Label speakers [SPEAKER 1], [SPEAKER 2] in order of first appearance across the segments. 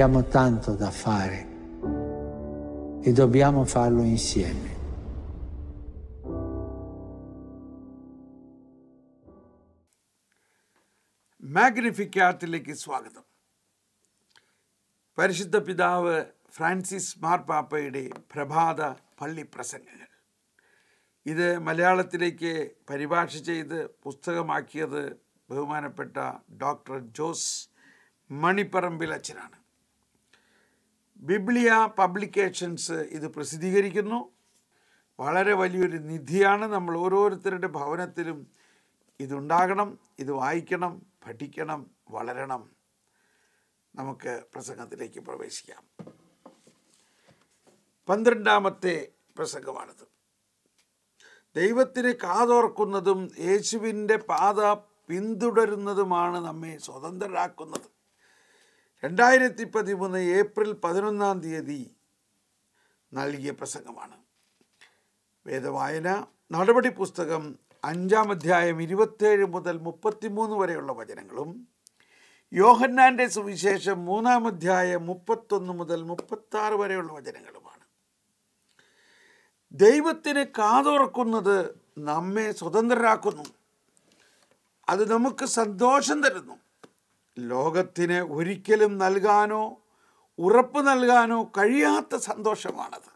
[SPEAKER 1] Abbiamo tanto da fare e dobbiamo farlo insieme. മാഗ്നിഫിക്കാറ്റിലേക്ക് സ്വാഗതം പരിശുദ്ധ പിതാവ് ഫ്രാൻസിസ് മാർപ്പാപ്പയുടെ പ്രഭാത പള്ളി പ്രസംഗങ്ങൾ ഇത് മലയാളത്തിലേക്ക് പരിഭാഷ ചെയ്ത് പുസ്തകമാക്കിയത് ബഹുമാനപ്പെട്ട ഡോക്ടർ ജോസ് മണിപ്പറമ്പിൽ അച്ഛനാണ് ബിബ്ലിയ പബ്ലിക്കേഷൻസ് ഇത് പ്രസിദ്ധീകരിക്കുന്നു വളരെ വലിയൊരു നിധിയാണ് നമ്മൾ ഓരോരുത്തരുടെ ഭവനത്തിലും ഇതുണ്ടാകണം ഇത് വായിക്കണം പഠിക്കണം വളരണം നമുക്ക് പ്രസംഗത്തിലേക്ക് പ്രവേശിക്കാം പന്ത്രണ്ടാമത്തെ പ്രസംഗമാണിത് ദൈവത്തിന് കാതോർക്കുന്നതും യേശുവിൻ്റെ പാത പിന്തുടരുന്നതുമാണ് നമ്മെ സ്വതന്ത്രരാക്കുന്നത് രണ്ടായിരത്തി പതിമൂന്ന് ഏപ്രിൽ പതിനൊന്നാം തീയതി നൽകിയ പ്രസംഗമാണ് വേദവായന നടപടി പുസ്തകം അഞ്ചാം അധ്യായം ഇരുപത്തേഴ് മുതൽ മുപ്പത്തിമൂന്ന് വരെയുള്ള വചനങ്ങളും യോഹന്നാൻ്റെ സുവിശേഷം മൂന്നാം അധ്യായം മുപ്പത്തൊന്ന് മുതൽ മുപ്പത്താറ് വരെയുള്ള വചനങ്ങളുമാണ് ദൈവത്തിന് കാതോർക്കുന്നത് നമ്മെ സ്വതന്ത്രരാക്കുന്നു അത് നമുക്ക് സന്തോഷം തരുന്നു ലോകത്തിന് ഒരിക്കലും നൽകാനോ ഉറപ്പ് നൽകാനോ കഴിയാത്ത സന്തോഷമാണത്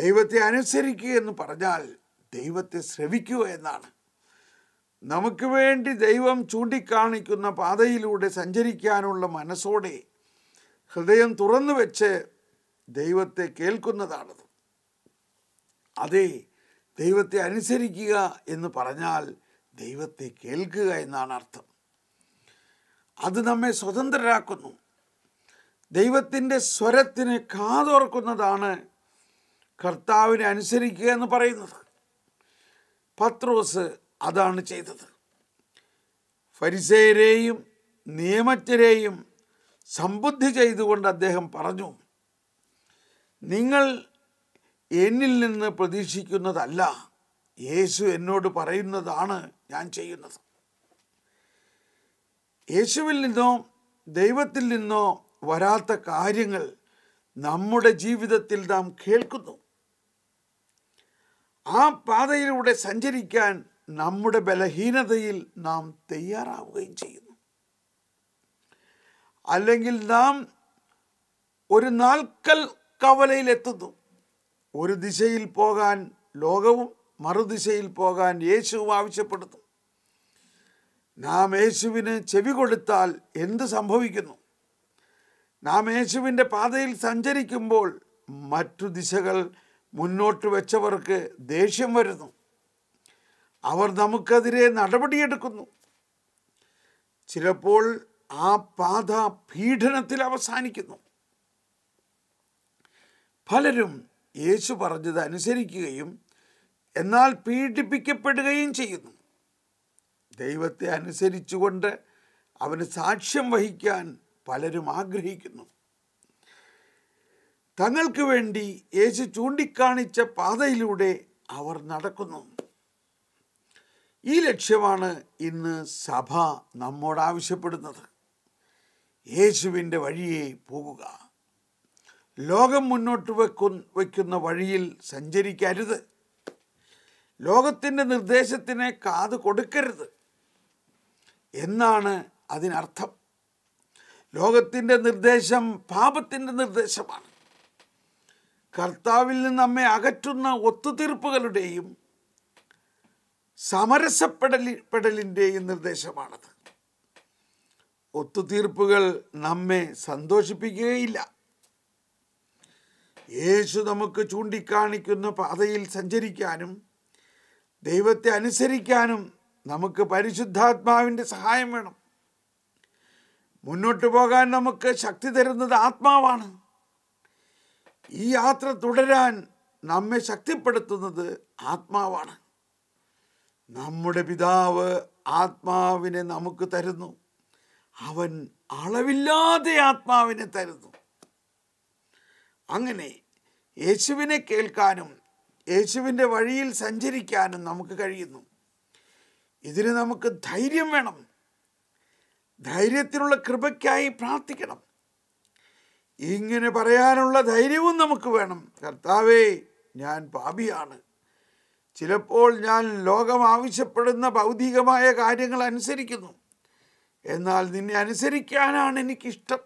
[SPEAKER 1] ദൈവത്തെ അനുസരിക്കുക എന്ന് പറഞ്ഞാൽ ദൈവത്തെ ശ്രവിക്കുക എന്നാണ് നമുക്ക് വേണ്ടി ദൈവം ചൂണ്ടിക്കാണിക്കുന്ന പാതയിലൂടെ സഞ്ചരിക്കാനുള്ള മനസ്സോടെ ഹൃദയം തുറന്നു വെച്ച് ദൈവത്തെ കേൾക്കുന്നതാണത് അതെ ദൈവത്തെ അനുസരിക്കുക എന്ന് പറഞ്ഞാൽ ദൈവത്തെ കേൾക്കുക എന്നാണ് അർത്ഥം അത് നമ്മെ സ്വതന്ത്രരാക്കുന്നു ദൈവത്തിൻ്റെ സ്വരത്തിന് കാതോർക്കുന്നതാണ് കർത്താവിനെ അനുസരിക്കുക എന്ന് പറയുന്നത് പത്രോസ് അതാണ് ചെയ്തത് പരിസേരെയും നിയമജ്ഞരെയും സംബുദ്ധി ചെയ്തുകൊണ്ട് അദ്ദേഹം പറഞ്ഞു നിങ്ങൾ എന്നിൽ നിന്ന് പ്രതീക്ഷിക്കുന്നതല്ല യേശു എന്നോട് പറയുന്നതാണ് ഞാൻ ചെയ്യുന്നത് യേശുവിൽ നിന്നോ ദൈവത്തിൽ നിന്നോ വരാത്ത കാര്യങ്ങൾ നമ്മുടെ ജീവിതത്തിൽ നാം കേൾക്കുന്നു ആ പാതയിലൂടെ സഞ്ചരിക്കാൻ നമ്മുടെ ബലഹീനതയിൽ നാം തയ്യാറാവുകയും ചെയ്യുന്നു അല്ലെങ്കിൽ നാം ഒരു നാൽക്കൽ കവലയിലെത്തുന്നു ഒരു ദിശയിൽ പോകാൻ ലോകവും മറുദിശയിൽ പോകാൻ യേശുവും ആവശ്യപ്പെടുന്നു നാം യേശുവിന് ചെവി കൊടുത്താൽ എന്ത് സംഭവിക്കുന്നു നാം യേശുവിൻ്റെ പാതയിൽ സഞ്ചരിക്കുമ്പോൾ മറ്റു ദിശകൾ മുന്നോട്ട് വെച്ചവർക്ക് ദേഷ്യം വരുന്നു അവർ നമുക്കെതിരെ നടപടിയെടുക്കുന്നു ചിലപ്പോൾ ആ പാത പീഡനത്തിൽ അവസാനിക്കുന്നു പലരും യേശു പറഞ്ഞത് അനുസരിക്കുകയും എന്നാൽ പീഡിപ്പിക്കപ്പെടുകയും ചെയ്യുന്നു ദൈവത്തെ അനുസരിച്ചുകൊണ്ട് അവന് സാക്ഷ്യം വഹിക്കാൻ പലരും ആഗ്രഹിക്കുന്നു തങ്ങൾക്ക് വേണ്ടി യേശു ചൂണ്ടിക്കാണിച്ച പാതയിലൂടെ അവർ നടക്കുന്നു ഈ ലക്ഷ്യമാണ് ഇന്ന് സഭ നമ്മോട് ആവശ്യപ്പെടുന്നത് യേശുവിൻ്റെ വഴിയെ പോകുക ലോകം മുന്നോട്ട് വെക്കു വയ്ക്കുന്ന വഴിയിൽ സഞ്ചരിക്കരുത് ലോകത്തിൻ്റെ നിർദ്ദേശത്തിന് കാത് കൊടുക്കരുത് എന്നാണ് അതിനർത്ഥം ലോകത്തിൻ്റെ നിർദ്ദേശം പാപത്തിൻ്റെ നിർദ്ദേശമാണ് കർത്താവിൽ നിന്ന് നമ്മെ അകറ്റുന്ന ഒത്തുതീർപ്പുകളുടെയും സമരസപ്പെടലി പെടലിൻ്റെയും നിർദ്ദേശമാണത് ഒത്തുതീർപ്പുകൾ നമ്മെ സന്തോഷിപ്പിക്കുകയില്ല യേശു നമുക്ക് ചൂണ്ടിക്കാണിക്കുന്ന പാതയിൽ സഞ്ചരിക്കാനും ദൈവത്തെ അനുസരിക്കാനും നമുക്ക് പരിശുദ്ധാത്മാവിൻ്റെ സഹായം വേണം മുന്നോട്ട് പോകാൻ നമുക്ക് ശക്തി തരുന്നത് ആത്മാവാണ് ഈ യാത്ര തുടരാൻ നമ്മെ ശക്തിപ്പെടുത്തുന്നത് ആത്മാവാണ് നമ്മുടെ പിതാവ് ആത്മാവിനെ നമുക്ക് തരുന്നു അവൻ അളവില്ലാതെ ആത്മാവിനെ തരുന്നു അങ്ങനെ യേശുവിനെ കേൾക്കാനും യേശുവിൻ്റെ വഴിയിൽ സഞ്ചരിക്കാനും നമുക്ക് കഴിയുന്നു ഇതിന് നമുക്ക് ധൈര്യം വേണം ധൈര്യത്തിനുള്ള കൃപയ്ക്കായി പ്രാർത്ഥിക്കണം ഇങ്ങനെ പറയാനുള്ള ധൈര്യവും നമുക്ക് വേണം കർത്താവേ ഞാൻ പാപിയാണ് ചിലപ്പോൾ ഞാൻ ലോകം ആവശ്യപ്പെടുന്ന ഭൗതികമായ കാര്യങ്ങൾ അനുസരിക്കുന്നു എന്നാൽ നിന്നെ അനുസരിക്കാനാണ് എനിക്കിഷ്ടം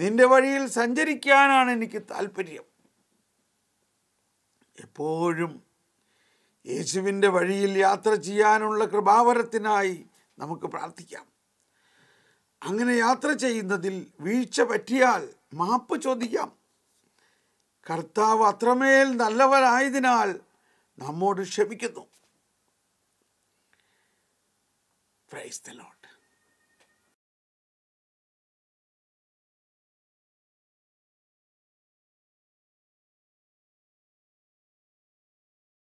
[SPEAKER 1] നിന്റെ വഴിയിൽ സഞ്ചരിക്കാനാണ് എനിക്ക് താല്പര്യം എപ്പോഴും യേശുവിൻ്റെ വഴിയിൽ യാത്ര ചെയ്യാനുള്ള കൃപാവരത്തിനായി നമുക്ക് പ്രാർത്ഥിക്കാം അങ്ങനെ യാത്ര ചെയ്യുന്നതിൽ വീഴ്ച പറ്റിയാൽ മാപ്പ് ചോദിക്കാം കർത്താവ് അത്രമേൽ നല്ലവനായതിനാൽ നമ്മോട് ക്ഷമിക്കുന്നു പ്രൈസ് ദ ലോട്ട്